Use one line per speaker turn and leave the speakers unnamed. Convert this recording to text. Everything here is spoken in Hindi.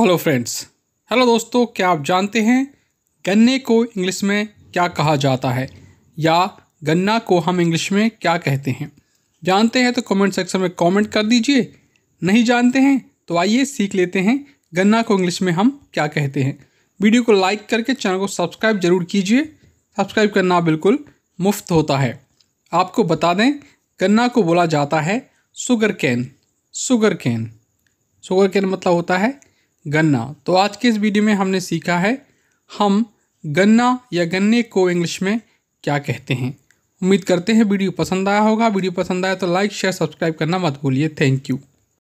हेलो फ्रेंड्स हेलो दोस्तों क्या आप जानते हैं गन्ने को इंग्लिश में क्या कहा जाता है या गन्ना को हम इंग्लिश में क्या कहते हैं जानते हैं तो कमेंट सेक्शन में कमेंट कर दीजिए नहीं जानते हैं तो आइए सीख लेते हैं गन्ना को इंग्लिश में हम क्या कहते हैं वीडियो को लाइक करके चैनल को सब्सक्राइब जरूर कीजिए सब्सक्राइब करना बिल्कुल मुफ्त होता है आपको बता दें गन्ना को बोला जाता है sugarcane sugarcane sugarcane मतलब होता है गन्ना तो आज के इस वीडियो में हमने सीखा है हम गन्ना या गन्ने को इंग्लिश में क्या कहते हैं उम्मीद करते हैं वीडियो पसंद आया होगा वीडियो पसंद आया तो लाइक शेयर सब्सक्राइब करना मत भूलिए थैंक यू